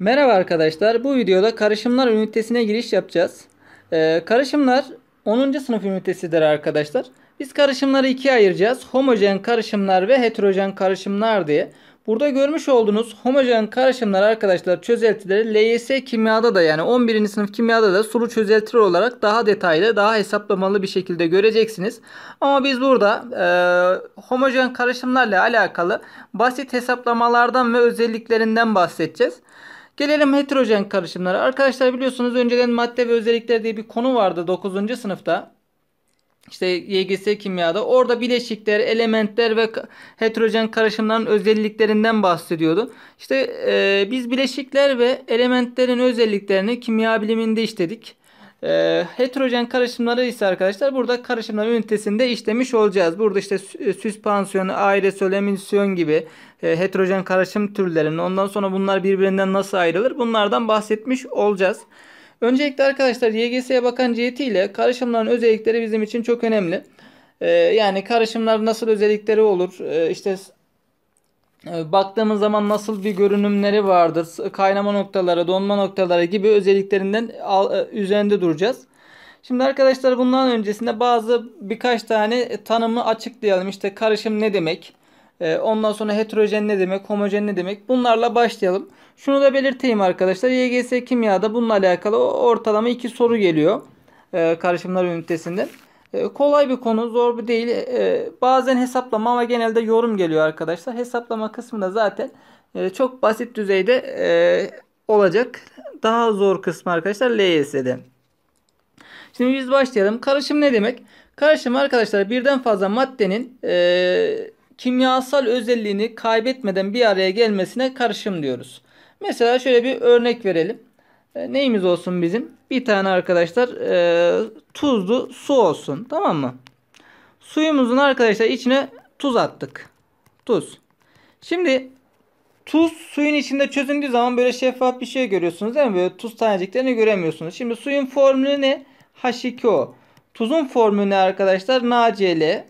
Merhaba arkadaşlar. Bu videoda karışımlar ünitesine giriş yapacağız. Ee, karışımlar 10. sınıf ünitesidir arkadaşlar. Biz karışımları ikiye ayıracağız. Homojen karışımlar ve heterojen karışımlar diye. Burada görmüş olduğunuz homojen karışımlar arkadaşlar çözeltileri LYS kimyada da yani 11. sınıf kimyada da sulu çözeltiler olarak daha detaylı daha hesaplamalı bir şekilde göreceksiniz. Ama biz burada e, homojen karışımlarla alakalı basit hesaplamalardan ve özelliklerinden bahsedeceğiz. Gelelim heterojen karışımlara. Arkadaşlar biliyorsunuz önceden madde ve özellikler diye bir konu vardı 9. sınıfta. İşte YGS kimyada orada bileşikler, elementler ve heterojen karışımların özelliklerinden bahsediyordu. İşte e, biz bileşikler ve elementlerin özelliklerini kimya biliminde işledik. E, heterojen karışımları ise arkadaşlar burada karışımlar ünitesinde işlemiş olacağız. Burada işte e, süspansiyon, aile solaminasyon gibi e, heterojen karışım türlerinin ondan sonra bunlar birbirinden nasıl ayrılır bunlardan bahsetmiş olacağız. Öncelikle arkadaşlar YGS'ye bakan cihetiyle karışımların özellikleri bizim için çok önemli. E, yani karışımlar nasıl özellikleri olur? E, işte ee, baktığımız zaman nasıl bir görünümleri vardır. Kaynama noktaları, donma noktaları gibi özelliklerinden e, üzerinde duracağız. Şimdi arkadaşlar bundan öncesinde bazı birkaç tane tanımı açıklayalım. İşte karışım ne demek? Ee, ondan sonra heterojen ne demek? Homojen ne demek? Bunlarla başlayalım. Şunu da belirteyim arkadaşlar. YGS kimyada bununla alakalı ortalama iki soru geliyor. E, karışımlar ünitesinden. E, kolay bir konu, zor bir değil. E, bazen hesaplama ama genelde yorum geliyor arkadaşlar. Hesaplama kısmında zaten e, çok basit düzeyde olacak. Daha zor kısmı arkadaşlar LYS'de. Şimdi biz başlayalım. Karışım ne demek? Karışım arkadaşlar birden fazla maddenin e, kimyasal özelliğini kaybetmeden bir araya gelmesine karışım diyoruz. Mesela şöyle bir örnek verelim. E, neyimiz olsun bizim? Bir tane arkadaşlar e, tuzlu su olsun. Tamam mı? Suyumuzun arkadaşlar içine tuz attık. Tuz. Şimdi tuz suyun içinde çözündüğü zaman böyle şeffaf bir şey görüyorsunuz değil mi? Böyle tuz taneciklerini göremiyorsunuz. Şimdi suyun formülü ne? H2O. Tuzun formülü ne arkadaşlar? NaCl.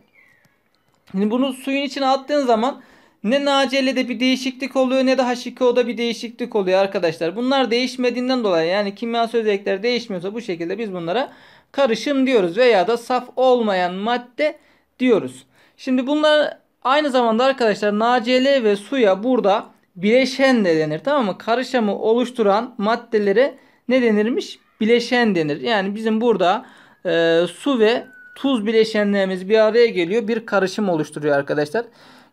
Şimdi bunu suyun içine attığın zaman ne Naciye'de bir değişiklik oluyor ne de oda bir değişiklik oluyor arkadaşlar. Bunlar değişmediğinden dolayı yani kimyasal özellikler değişmiyorsa bu şekilde biz bunlara karışım diyoruz veya da saf olmayan madde diyoruz. Şimdi bunlar aynı zamanda arkadaşlar NaCl ve suya burada bileşen de denir tamam mı? Karışımı oluşturan maddelere ne denirmiş? Bileşen denir. Yani bizim burada e, su ve tuz bileşenlerimiz bir araya geliyor. Bir karışım oluşturuyor arkadaşlar.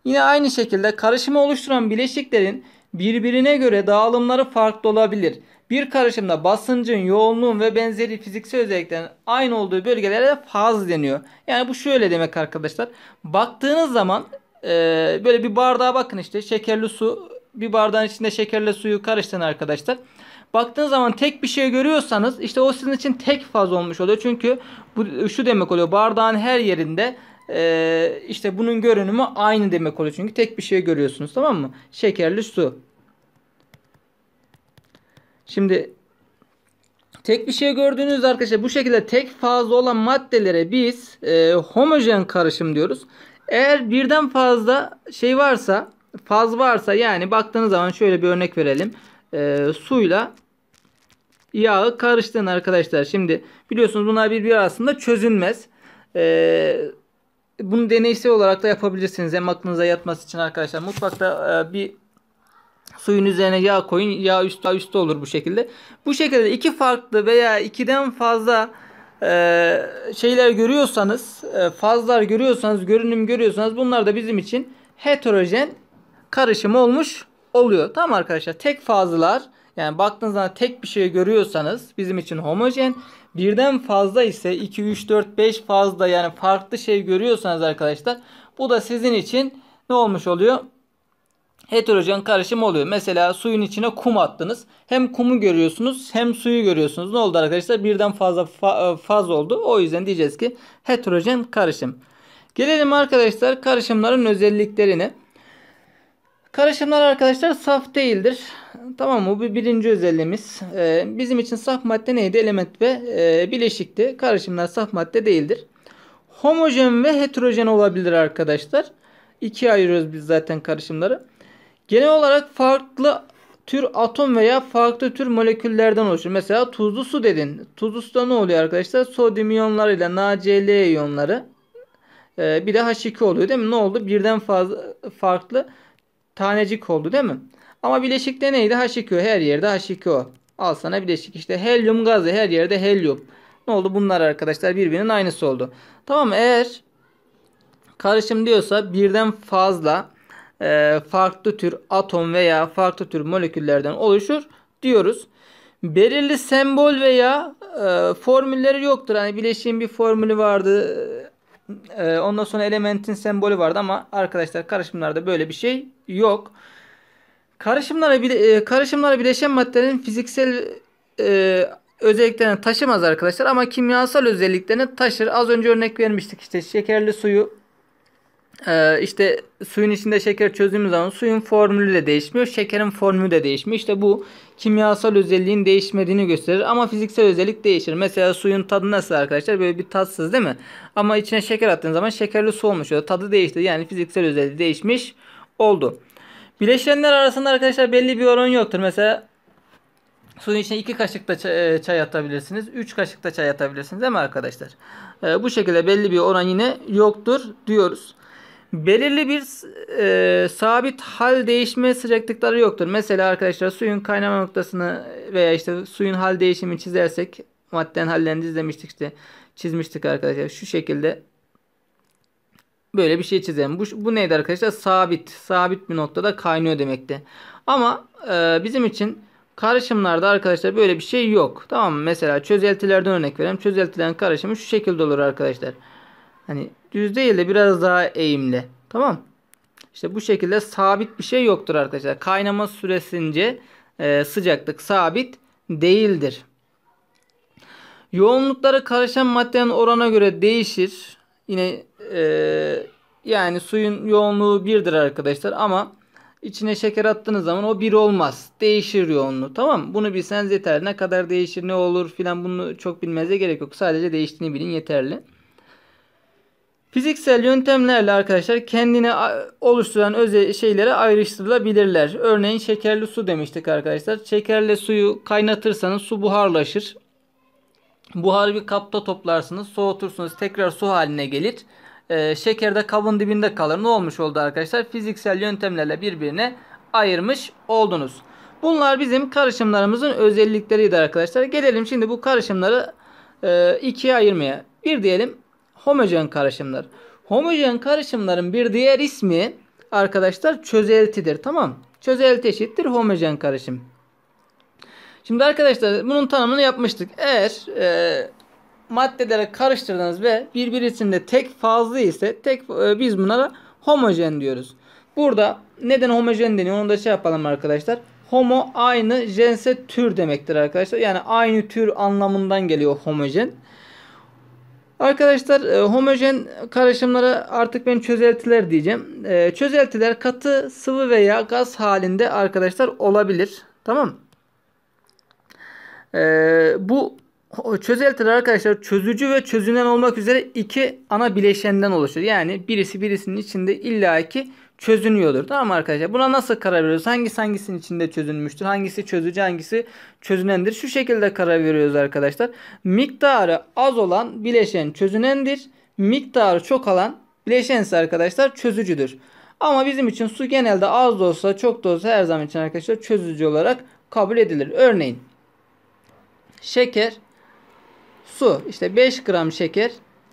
Yine aynı şekilde karışımı oluşturan bileşiklerin birbirine göre dağılımları farklı olabilir. Bir karışımda basıncın, yoğunluğun ve benzeri fiziksel özelliklerin aynı olduğu bölgelere faz deniyor. Yani bu şöyle demek arkadaşlar. Baktığınız zaman e, böyle bir bardağa bakın işte şekerli su bir bardağın içinde şekerle suyu karıştırın arkadaşlar. Baktığınız zaman tek bir şey görüyorsanız işte o sizin için tek faz olmuş oluyor. Çünkü bu şu demek oluyor. Bardağın her yerinde ee, işte bunun görünümü aynı demek oluyor. Çünkü tek bir şey görüyorsunuz tamam mı? Şekerli su. Şimdi tek bir şey gördüğünüz arkadaşlar bu şekilde tek fazla olan maddelere biz e, homojen karışım diyoruz. Eğer birden fazla şey varsa faz varsa yani baktığınız zaman şöyle bir örnek verelim. E, suyla yağı karıştırın arkadaşlar. Şimdi biliyorsunuz bunlar birbiri arasında çözünmez. E, bunu deneysel olarak da yapabilirsiniz. Hem aklınıza yatması için arkadaşlar. Mutfakta e, bir suyun üzerine yağ koyun. Yağ üstü, yağ üstü olur bu şekilde. Bu şekilde iki farklı veya ikiden fazla e, şeyler görüyorsanız, e, fazlar görüyorsanız, görünüm görüyorsanız bunlar da bizim için heterojen karışım olmuş oluyor. Tamam arkadaşlar. Tek fazlar yani baktığınızda tek bir şey görüyorsanız bizim için homojen. Birden fazla ise 2, 3, 4, 5 fazla yani farklı şey görüyorsanız arkadaşlar bu da sizin için ne olmuş oluyor? heterojen karışım oluyor. Mesela suyun içine kum attınız. Hem kumu görüyorsunuz hem suyu görüyorsunuz. Ne oldu arkadaşlar? Birden fazla e, faz oldu. O yüzden diyeceğiz ki heterojen karışım. Gelelim arkadaşlar karışımların özelliklerine. Karışımlar arkadaşlar saf değildir. Tamam mı? Bu birinci özelliğimiz. Ee, bizim için saf madde neydi? Element ve e, bileşikti. Karışımlar saf madde değildir. Homojen ve heterojen olabilir arkadaşlar. İkiye ayırıyoruz biz zaten karışımları. Genel olarak farklı tür atom veya farklı tür moleküllerden oluşur. Mesela tuzlu su dedin. Tuzlu suda ne oluyor arkadaşlar? Sodyum iyonları ile NaCl iyonları. Ee, bir de H2 oluyor değil mi? Ne oldu? Birden fazla farklı tanecik oldu değil mi? Ama bileşik de neydi? H2O. Her yerde H2O. Al sana bileşik. İşte helyum gazı. Her yerde helyum. Ne oldu? Bunlar arkadaşlar birbirinin aynısı oldu. Tamam Eğer karışım diyorsa birden fazla e, farklı tür atom veya farklı tür moleküllerden oluşur diyoruz. Belirli sembol veya e, formülleri yoktur. Hani bileşiğin bir formülü vardı. E, ondan sonra elementin sembolü vardı ama arkadaşlar karışımlarda böyle bir şey yok. Karışımlara e, karışımlara bileşen maddelerin fiziksel e, özelliklerini taşımaz arkadaşlar ama kimyasal özelliklerini taşır. Az önce örnek vermiştik işte şekerli suyu e, işte suyun içinde şeker çözdüğümüz zaman suyun formülü de değişmiyor. Şekerin formülü de değişmiyor. İşte bu kimyasal özelliğin değişmediğini gösterir ama fiziksel özellik değişir. Mesela suyun tadı nasıl arkadaşlar? Böyle bir tatsız değil mi? Ama içine şeker attığın zaman şekerli su olmuş. Tadı değişti. Yani fiziksel özelliği değişmiş oldu. Bileşenler arasında arkadaşlar belli bir oran yoktur. Mesela suyun içine 2 kaşık da çay, e, atabilirsiniz. 3 kaşık da çay atabilirsiniz değil mi arkadaşlar? E, bu şekilde belli bir oran yine yoktur diyoruz. Belirli bir e, sabit hal değişme sıcaklıkları yoktur. Mesela arkadaşlar suyun kaynama noktasını veya işte suyun hal değişimi çizersek maddenin hallerini izlemiştik işte çizmiştik arkadaşlar. Şu şekilde böyle bir şey çizelim. Bu, bu neydi arkadaşlar? Sabit. Sabit bir noktada kaynıyor demekti. Ama e, bizim için karışımlarda arkadaşlar böyle bir şey yok. Tamam mı? Mesela çözeltilerden örnek verelim. Çözeltilerin karışımı şu şekilde olur arkadaşlar. Hani düz değil de biraz daha eğimli. Tamam İşte bu şekilde sabit bir şey yoktur arkadaşlar. Kaynama süresince e, sıcaklık sabit değildir. Yoğunlukları karışan maddenin orana göre değişir. Yine ee, yani suyun yoğunluğu 1'dir arkadaşlar ama içine şeker attığınız zaman o 1 olmaz. Değişir yoğunluğu tamam Bunu bilseniz yeterli. Ne kadar değişir ne olur filan bunu çok bilmenize gerek yok. Sadece değiştiğini bilin yeterli. Fiziksel yöntemlerle arkadaşlar kendini oluşturan özel şeylere ayrıştırılabilirler. Örneğin şekerli su demiştik arkadaşlar. Şekerli suyu kaynatırsanız su buharlaşır. Buharı bir kapta toplarsınız, soğutursunuz, tekrar su haline gelir e, şeker de kabın dibinde kalır. Ne olmuş oldu arkadaşlar? Fiziksel yöntemlerle birbirine ayırmış oldunuz. Bunlar bizim karışımlarımızın özellikleriydi arkadaşlar. Gelelim şimdi bu karışımları e, ikiye ayırmaya. Bir diyelim homojen karışımlar. Homojen karışımların bir diğer ismi arkadaşlar çözeltidir. Tamam. Çözelti eşittir homojen karışım. Şimdi arkadaşlar bunun tanımını yapmıştık. Eğer e, maddelere karıştırdınız ve birbirisinde tek fazla ise tek e, biz bunlara homojen diyoruz. Burada neden homojen deniyor onu da şey yapalım arkadaşlar. Homo aynı jense tür demektir arkadaşlar. Yani aynı tür anlamından geliyor homojen. Arkadaşlar e, homojen karışımları artık ben çözeltiler diyeceğim. E, çözeltiler katı, sıvı veya gaz halinde arkadaşlar olabilir. Tamam mı? E, bu çözeltiler arkadaşlar çözücü ve çözünen olmak üzere iki ana bileşenden oluşur. Yani birisi birisinin içinde illaki çözünüyordur. Tamam mı arkadaşlar? Buna nasıl karar veriyoruz? Hangisi hangisinin içinde çözünmüştür? Hangisi çözücü, hangisi çözünendir? Şu şekilde karar veriyoruz arkadaşlar. Miktarı az olan bileşen çözünendir. Miktarı çok olan bileşense arkadaşlar çözücüdür. Ama bizim için su genelde az da olsa çok da olsa her zaman için arkadaşlar çözücü olarak kabul edilir. Örneğin şeker su. İşte 5 gram şeker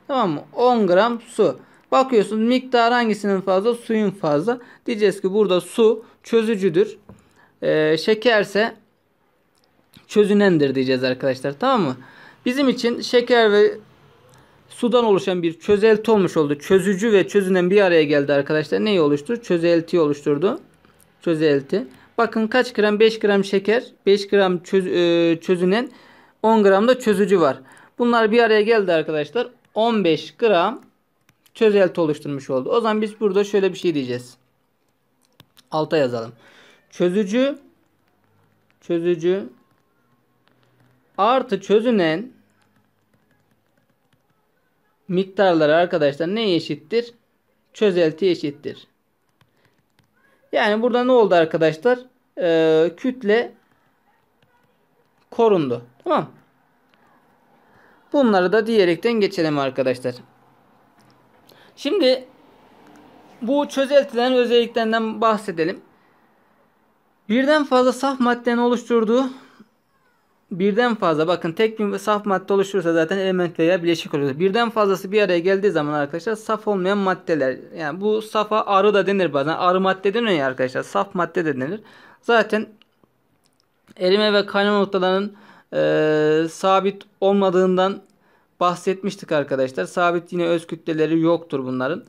tamam mı? 10 gram su. Bakıyorsun miktar hangisinin fazla? Suyun fazla. Diyeceğiz ki burada su çözücüdür. Ee, şekerse çözünendir diyeceğiz arkadaşlar. Tamam mı? Bizim için şeker ve sudan oluşan bir çözelti olmuş oldu. Çözücü ve çözünen bir araya geldi arkadaşlar. Neyi oluştur? Çözeltiyi oluşturdu. Çözelti. Bakın kaç gram? 5 gram şeker, 5 gram çöz, e, çözünen, 10 gram da çözücü var. Bunlar bir araya geldi arkadaşlar. 15 gram çözelti oluşturmuş oldu. O zaman biz burada şöyle bir şey diyeceğiz. Alta yazalım. Çözücü çözücü artı çözünen miktarları arkadaşlar ne eşittir? Çözelti eşittir. Yani burada ne oldu arkadaşlar? Ee, kütle korundu. Tamam Bunları da diyerekten geçelim arkadaşlar. Şimdi bu çözeltilerin özelliklerinden bahsedelim. Birden fazla saf maddenin oluşturduğu birden fazla bakın tek bir saf madde oluşursa zaten element veya bileşik oluyor. Birden fazlası bir araya geldiği zaman arkadaşlar saf olmayan maddeler. Yani bu safa arı da denir bazen. Arı madde deniyor ya arkadaşlar. Saf madde de denir. Zaten erime ve kaynama noktalarının e, sabit olmadığından bahsetmiştik arkadaşlar. Sabit yine öz kütleleri yoktur bunların.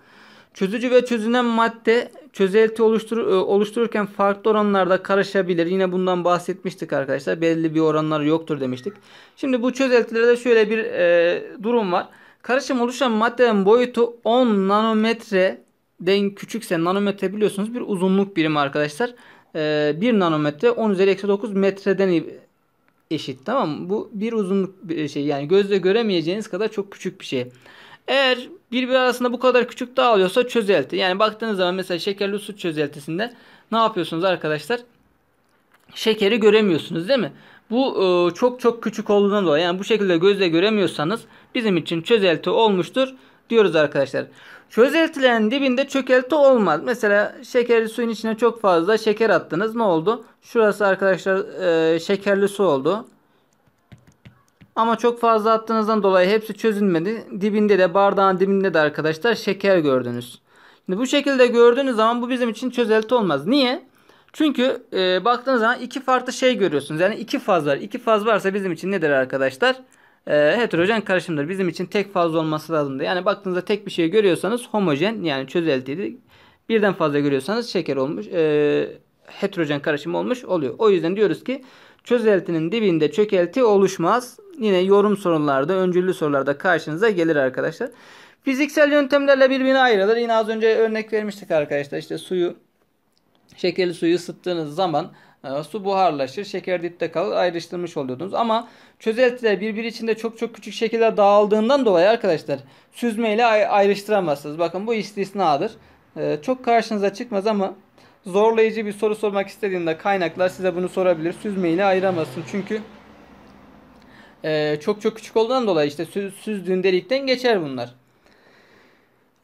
Çözücü ve çözünen madde çözelti oluştur e, oluştururken farklı oranlarda karışabilir. Yine bundan bahsetmiştik arkadaşlar. Belirli bir oranları yoktur demiştik. Şimdi bu çözeltilerde şöyle bir e, durum var. Karışım oluşan maddenin boyutu 10 nanometreden küçükse nanometre biliyorsunuz bir uzunluk birimi arkadaşlar. E, 1 nanometre 10 üzeri eksi 9 metreden eşit tamam mı? Bu bir uzunluk bir e, şey yani gözle göremeyeceğiniz kadar çok küçük bir şey. Eğer birbiri arasında bu kadar küçük dağılıyorsa çözelti. Yani baktığınız zaman mesela şekerli su çözeltisinde ne yapıyorsunuz arkadaşlar? Şekeri göremiyorsunuz değil mi? Bu e, çok çok küçük olduğundan dolayı yani bu şekilde gözle göremiyorsanız bizim için çözelti olmuştur diyoruz arkadaşlar. Çözeltilerin dibinde çökelti olmaz. Mesela şekerli suyun içine çok fazla şeker attınız. Ne oldu? Şurası arkadaşlar e, şekerli su oldu. Ama çok fazla attığınızdan dolayı hepsi çözülmedi. Dibinde de bardağın dibinde de arkadaşlar şeker gördünüz. Şimdi bu şekilde gördüğünüz zaman bu bizim için çözelti olmaz. Niye? Çünkü e, baktığınız zaman iki farklı şey görüyorsunuz. Yani iki faz var. İki faz varsa bizim için nedir arkadaşlar? e, heterojen karışımdır. Bizim için tek faz olması lazımdı. Yani baktığınızda tek bir şey görüyorsanız homojen yani çözeltiydi. Birden fazla görüyorsanız şeker olmuş. E, heterojen karışım olmuş oluyor. O yüzden diyoruz ki çözeltinin dibinde çökelti oluşmaz. Yine yorum sorunlarda, öncüllü sorularda karşınıza gelir arkadaşlar. Fiziksel yöntemlerle birbirine ayrılır. Yine az önce örnek vermiştik arkadaşlar. İşte suyu, şekerli suyu ısıttığınız zaman su buharlaşır, şeker dipte kalır, ayrıştırmış oluyordunuz. Ama çözeltiler birbiri içinde çok çok küçük şekilde dağıldığından dolayı arkadaşlar süzmeyle ayrıştıramazsınız. Bakın bu istisnadır. Ee, çok karşınıza çıkmaz ama zorlayıcı bir soru sormak istediğinde kaynaklar size bunu sorabilir. Süzmeyle ayıramazsın. Çünkü e, çok çok küçük olduğundan dolayı işte süzdüğün delikten geçer bunlar.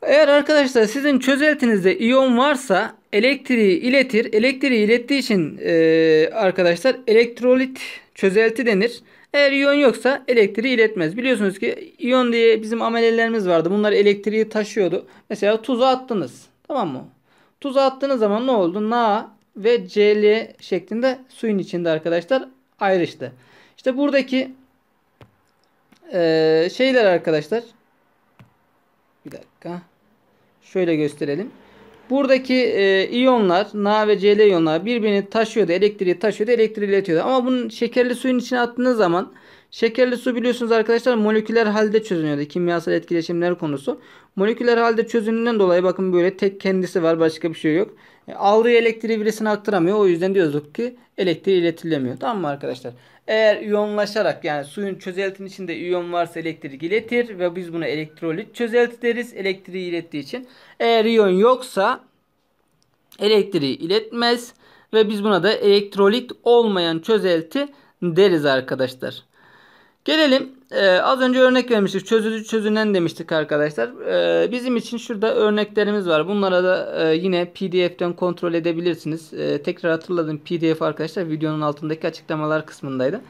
Eğer arkadaşlar sizin çözeltinizde iyon varsa elektriği iletir. Elektriği ilettiği için e, arkadaşlar elektrolit çözelti denir. Eğer iyon yoksa elektriği iletmez. Biliyorsunuz ki iyon diye bizim amelelerimiz vardı. Bunlar elektriği taşıyordu. Mesela tuzu attınız. Tamam mı? Tuzu attığınız zaman ne oldu? Na ve Cl şeklinde suyun içinde arkadaşlar ayrıştı. İşte buradaki e, şeyler arkadaşlar. Bir dakika. Şöyle gösterelim. Buradaki e, iyonlar Na ve Cl iyonlar birbirini taşıyordu. Elektriği taşıyordu. Elektriği iletiyordu. Ama bunun şekerli suyun içine attığınız zaman şekerli su biliyorsunuz arkadaşlar moleküler halde çözünüyordu. Kimyasal etkileşimler konusu. Moleküler halde çözününden dolayı bakın böyle tek kendisi var. Başka bir şey yok. E, aldığı elektriği birisine aktaramıyor. O yüzden diyorduk ki elektriği iletilemiyor. Tamam mı arkadaşlar? Eğer iyonlaşarak yani suyun çözeltinin içinde iyon varsa elektrik iletir ve biz buna elektrolit çözelti deriz. Elektriği ilettiği için. Eğer iyon yoksa elektriği iletmez ve biz buna da elektrolit olmayan çözelti deriz arkadaşlar. Gelelim e, az önce örnek vermiştik çözücü çözünen demiştik arkadaşlar. E, bizim için şurada örneklerimiz var. Bunlara da e, yine pdf'den kontrol edebilirsiniz. E, tekrar hatırladım pdf arkadaşlar videonun altındaki açıklamalar kısmındaydı.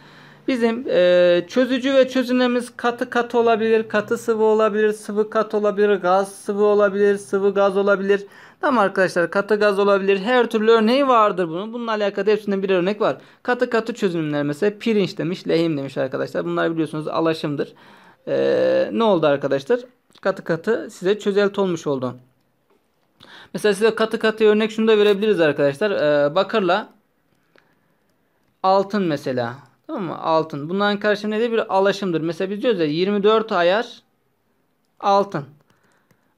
Bizim e, çözücü ve çözünemiz katı katı olabilir, katı sıvı olabilir, sıvı katı olabilir, gaz sıvı olabilir, sıvı gaz olabilir. Tamam arkadaşlar katı gaz olabilir. Her türlü örneği vardır bunun. Bununla alakalı hepsinde bir örnek var. Katı katı çözünümler mesela pirinç demiş, lehim demiş arkadaşlar. Bunlar biliyorsunuz alaşımdır. Ee, ne oldu arkadaşlar? Katı katı size çözelt olmuş oldu. Mesela size katı katı örnek şunu da verebiliriz arkadaşlar. Ee, bakırla altın mesela. Tamam mı? Altın. Bunların karşılığı nedir? Bir alaşımdır. Mesela biz diyoruz ya 24 ayar altın.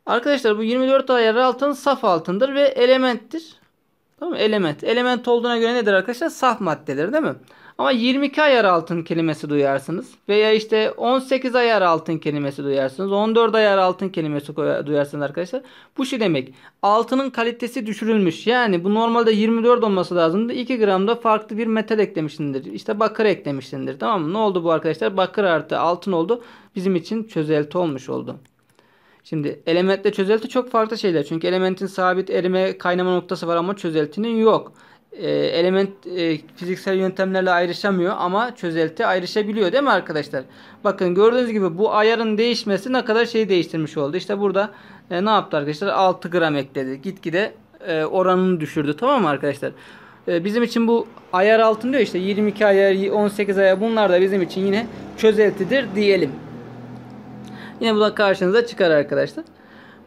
Arkadaşlar bu 24 ayar altın saf altındır ve elementtir. Tamam Element. Element olduğuna göre nedir arkadaşlar? Saf maddeler değil mi? Ama 22 ayar altın kelimesi duyarsınız. Veya işte 18 ayar altın kelimesi duyarsınız. 14 ayar altın kelimesi duyarsınız arkadaşlar. Bu şey demek. Altının kalitesi düşürülmüş. Yani bu normalde 24 olması lazımdı, 2 gramda farklı bir metal eklemişsindir. İşte bakır eklemişsindir. Tamam mı? Ne oldu bu arkadaşlar? Bakır artı altın oldu. Bizim için çözelti olmuş oldu. Şimdi elementle çözelti çok farklı şeyler. Çünkü elementin sabit erime kaynama noktası var ama çözeltinin yok. Ee, element e, fiziksel yöntemlerle ayrışamıyor ama çözelti ayrışabiliyor değil mi arkadaşlar? Bakın gördüğünüz gibi bu ayarın değişmesi ne kadar şeyi değiştirmiş oldu. İşte burada e, ne yaptı arkadaşlar? 6 gram ekledi. Gitgide e, oranını düşürdü tamam mı arkadaşlar? E, bizim için bu ayar altın diyor işte 22 ayar 18 ayar bunlar da bizim için yine çözeltidir diyelim. Yine bu karşınıza çıkar arkadaşlar.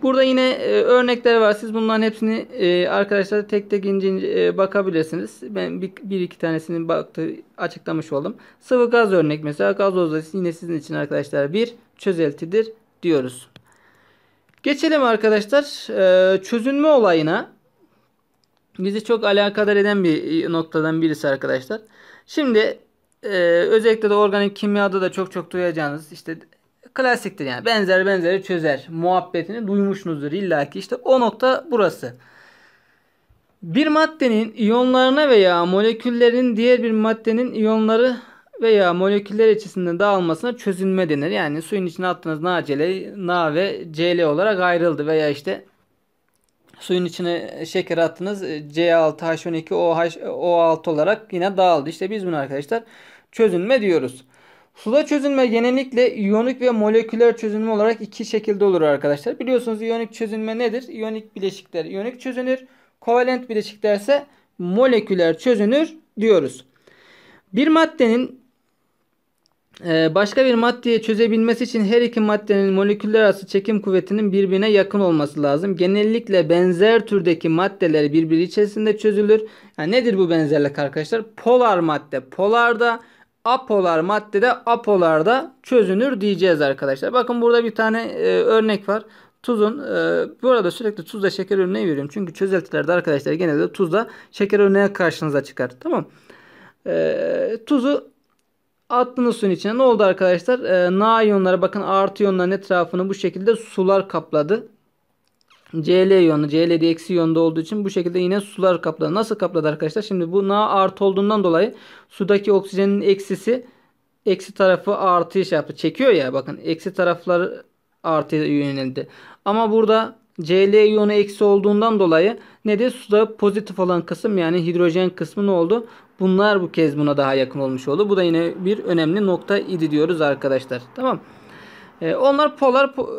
Burada yine e, örnekler var. Siz bunların hepsini e, arkadaşlar tek tek ince ince e, bakabilirsiniz. Ben bir, bir iki tanesini baktı açıklamış oldum. Sıvı gaz örnek mesela gazozda yine sizin için arkadaşlar bir çözeltidir diyoruz. Geçelim arkadaşlar e, çözünme olayına. Bizi çok alakadar eden bir e, noktadan birisi arkadaşlar. Şimdi e, özellikle de organik kimyada da çok çok duyacağınız işte klasiktir yani. Benzer benzeri çözer. Muhabbetini duymuşsunuzdur illa ki. işte o nokta burası. Bir maddenin iyonlarına veya moleküllerin diğer bir maddenin iyonları veya moleküller içerisinde dağılmasına çözünme denir. Yani suyun içine attığınız NaCl, Na ve Cl olarak ayrıldı veya işte suyun içine şeker attınız C6H12OH O6 olarak yine dağıldı. İşte biz bunu arkadaşlar çözünme diyoruz. Suda çözünme genellikle iyonik ve moleküler çözünme olarak iki şekilde olur arkadaşlar. Biliyorsunuz iyonik çözünme nedir? İyonik bileşikler iyonik çözünür. Kovalent bileşikler ise moleküler çözünür diyoruz. Bir maddenin e, başka bir maddeye çözebilmesi için her iki maddenin moleküller arası çekim kuvvetinin birbirine yakın olması lazım. Genellikle benzer türdeki maddeler birbiri içerisinde çözülür. Yani nedir bu benzerlik arkadaşlar? Polar madde polarda, apolar maddede apolarda çözünür diyeceğiz arkadaşlar. Bakın burada bir tane e, örnek var. Tuzun e, bu arada sürekli tuzla şeker örneği veriyorum. Çünkü çözeltilerde arkadaşlar genelde tuzla şeker örneği karşınıza çıkar. Tamam. E, tuzu attınız suyun içine. Ne oldu arkadaşlar? E, na iyonları bakın artı iyonların etrafını bu şekilde sular kapladı. Cl iyonu, Cl de eksi iyonda olduğu için bu şekilde yine sular kapladı. Nasıl kapladı arkadaşlar? Şimdi bu Na artı olduğundan dolayı sudaki oksijenin eksisi eksi tarafı artı şey yaptı. Çekiyor ya bakın eksi taraflar artı yöneldi. Ama burada Cl iyonu eksi olduğundan dolayı ne de suda pozitif olan kısım yani hidrojen kısmı ne oldu? Bunlar bu kez buna daha yakın olmuş oldu. Bu da yine bir önemli nokta idi diyoruz arkadaşlar. Tamam. Ee, onlar polar po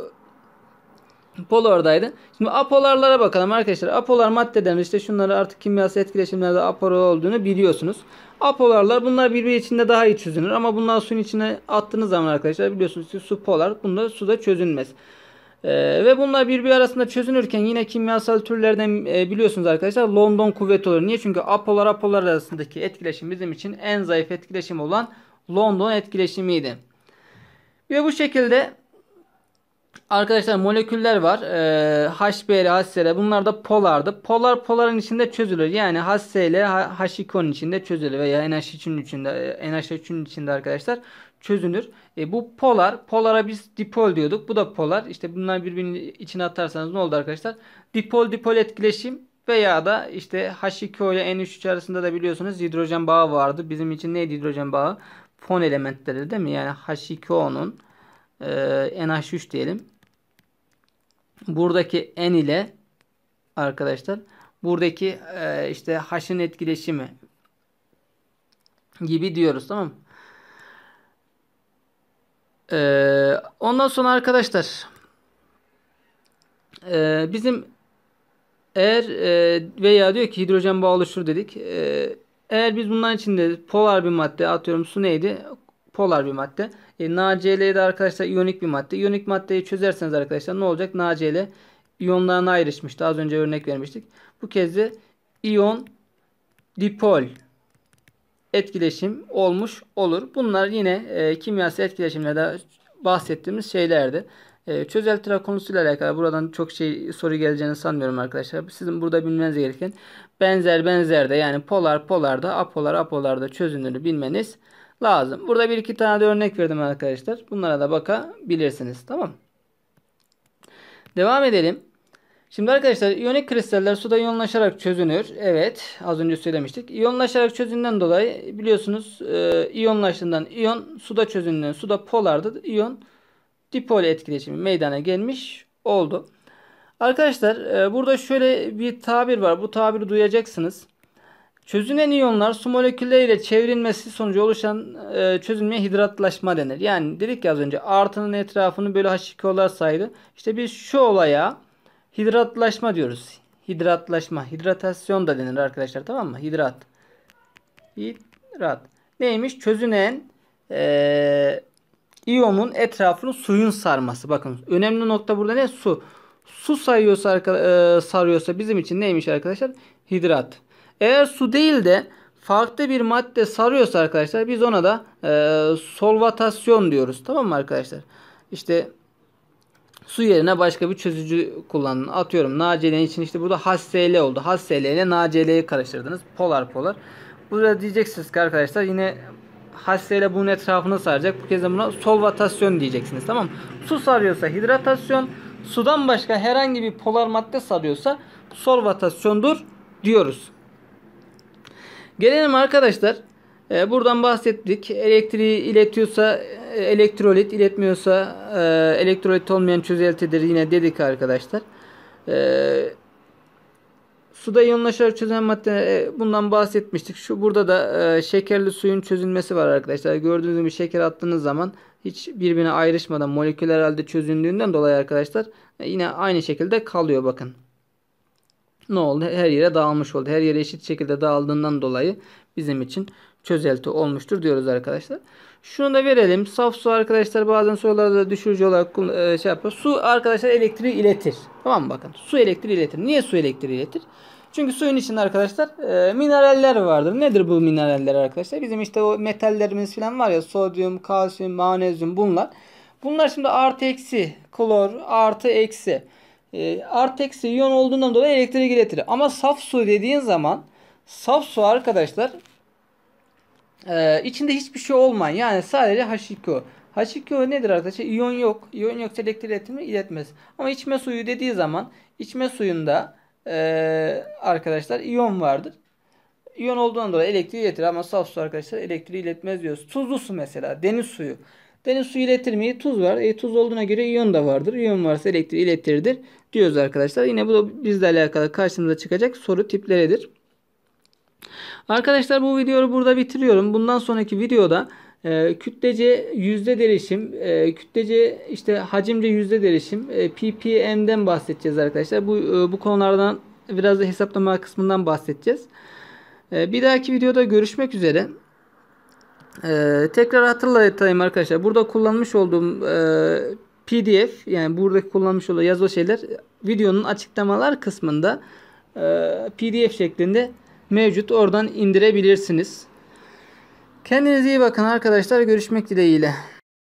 Polardaydı. Şimdi apolarlara bakalım arkadaşlar. Apolar maddelerimiz işte şunları artık kimyasal etkileşimlerde aporo olduğunu biliyorsunuz. Apolarlar bunlar birbiri içinde daha iyi çözünür ama bunlar suyun içine attığınız zaman arkadaşlar biliyorsunuz ki su polar. Bunda suda çözünmez. Ee, ve bunlar birbiri arasında çözünürken yine kimyasal türlerden e, biliyorsunuz arkadaşlar London kuvveti olur. Niye? Çünkü apolar apolar arasındaki etkileşim bizim için en zayıf etkileşim olan London etkileşimiydi. Ve bu şekilde Arkadaşlar moleküller var. Ee, HBr, HCl bunlar da polardı. Polar poların içinde çözülür. Yani HCl H2'nin içinde çözülür veya NH3'ün içinde NH3'ün e, içinde arkadaşlar çözünür. E, bu polar. Polara biz dipol diyorduk. Bu da polar. İşte bunlar birbirinin içine atarsanız ne oldu arkadaşlar? Dipol dipol etkileşim veya da işte h 2 ile N3 arasında da biliyorsunuz hidrojen bağı vardı. Bizim için neydi hidrojen bağı? Fon elementleri değil mi? Yani H2O'nun e, ee, NH3 diyelim. Buradaki N ile arkadaşlar buradaki e, işte H'ın etkileşimi gibi diyoruz tamam mı? Ee, ondan sonra arkadaşlar e, bizim eğer e, veya diyor ki hidrojen bağ oluşur dedik. E, eğer biz bunların içinde polar bir madde atıyorum su neydi? Polar bir madde. E, NaCl de arkadaşlar iyonik bir madde. İyonik maddeyi çözerseniz arkadaşlar ne olacak? NaCl iyonlarına ayrışmıştı. Az önce örnek vermiştik. Bu kez de iyon dipol etkileşim olmuş olur. Bunlar yine e, kimyasal etkileşimlerde bahsettiğimiz şeylerdi. E, çözel tira konusuyla alakalı buradan çok şey soru geleceğini sanmıyorum arkadaşlar. Sizin burada bilmeniz gereken benzer benzerde yani polar polarda apolar apolarda çözünürlüğü bilmeniz lazım. Burada bir iki tane de örnek verdim arkadaşlar. Bunlara da bakabilirsiniz. Tamam. Devam edelim. Şimdi arkadaşlar iyonik kristaller suda iyonlaşarak çözünür. Evet az önce söylemiştik. İyonlaşarak çözünden dolayı biliyorsunuz e, iyonlaştığından iyon suda çözünden suda polardı. İyon dipol etkileşimi meydana gelmiş oldu. Arkadaşlar e, burada şöyle bir tabir var. Bu tabiri duyacaksınız. Çözünen iyonlar su molekülleriyle çevrilmesi sonucu oluşan e, çözülmeye hidratlaşma denir. Yani dedik ya az önce artının etrafını böyle H2O'lar saydı. İşte biz şu olaya hidratlaşma diyoruz. Hidratlaşma. Hidratasyon da denir arkadaşlar tamam mı? Hidrat. Hidrat. Neymiş? Çözünen e, iyonun etrafını suyun sarması. Bakın önemli nokta burada ne? Su. Su sayıyorsa, e, sarıyorsa bizim için neymiş arkadaşlar? Hidrat. Eğer su değil de farklı bir madde sarıyorsa arkadaşlar biz ona da e, solvatasyon diyoruz. Tamam mı arkadaşlar? İşte su yerine başka bir çözücü kullandın. Atıyorum NaCl'nin için işte burada HCl oldu. HCl ile NaCl'yi karıştırdınız. Polar polar. Burada diyeceksiniz ki arkadaşlar yine HCl bunun etrafını saracak. Bu kez de buna solvatasyon diyeceksiniz. Tamam mı? Su sarıyorsa hidratasyon. Sudan başka herhangi bir polar madde sarıyorsa solvatasyondur diyoruz. Gelelim arkadaşlar. E, buradan bahsettik. Elektriği iletiyorsa e, elektrolit, iletmiyorsa e, elektrolit olmayan çözeltidir yine dedik arkadaşlar. E, suda iyonlaşarak çözen madde e, bundan bahsetmiştik. Şu burada da e, şekerli suyun çözülmesi var arkadaşlar. Gördüğünüz gibi şeker attığınız zaman hiç birbirine ayrışmadan moleküler halde çözündüğünden dolayı arkadaşlar e, yine aynı şekilde kalıyor bakın ne oldu? Her yere dağılmış oldu. Her yere eşit şekilde dağıldığından dolayı bizim için çözelti olmuştur diyoruz arkadaşlar. Şunu da verelim. Saf su arkadaşlar bazen sorularda düşürücü olarak e, şey yapıyor. Su arkadaşlar elektriği iletir. Tamam mı bakın? Su elektriği iletir. Niye su elektriği iletir? Çünkü suyun içinde arkadaşlar e, mineraller vardır. Nedir bu mineraller arkadaşlar? Bizim işte o metallerimiz falan var ya sodyum, kalsiyum, magnezyum bunlar. Bunlar şimdi artı eksi, klor, artı eksi e, artı eksi iyon olduğundan dolayı elektriği iletir. Ama saf su dediğin zaman saf su arkadaşlar e, içinde hiçbir şey olmayan yani sadece H2O. H2O nedir arkadaşlar? İyon yok. İyon yoksa elektrik iletimi iletmez. Ama içme suyu dediği zaman içme suyunda e, arkadaşlar iyon vardır. İyon olduğundan dolayı elektriği iletir ama saf su arkadaşlar elektriği iletmez diyoruz. Tuzlu su mesela deniz suyu. Deniz su iletir mi? Tuz var. E, tuz olduğuna göre iyon da vardır. İyon varsa elektriği ilettiridir diyoruz arkadaşlar. Yine bu da bizle alakalı karşımıza çıkacak soru tipleridir. Arkadaşlar bu videoyu burada bitiriyorum. Bundan sonraki videoda e, kütlece yüzde derişim, e, kütlece işte hacimce yüzde derişim, e, ppm'den bahsedeceğiz arkadaşlar. Bu e, bu konulardan biraz da hesaplama kısmından bahsedeceğiz. E, bir dahaki videoda görüşmek üzere. Ee, tekrar hatırlatayım arkadaşlar. Burada kullanmış olduğum e, PDF yani buradaki kullanmış olduğu yazılı şeyler videonun açıklamalar kısmında e, PDF şeklinde mevcut. Oradan indirebilirsiniz. Kendinize iyi bakın arkadaşlar. Görüşmek dileğiyle.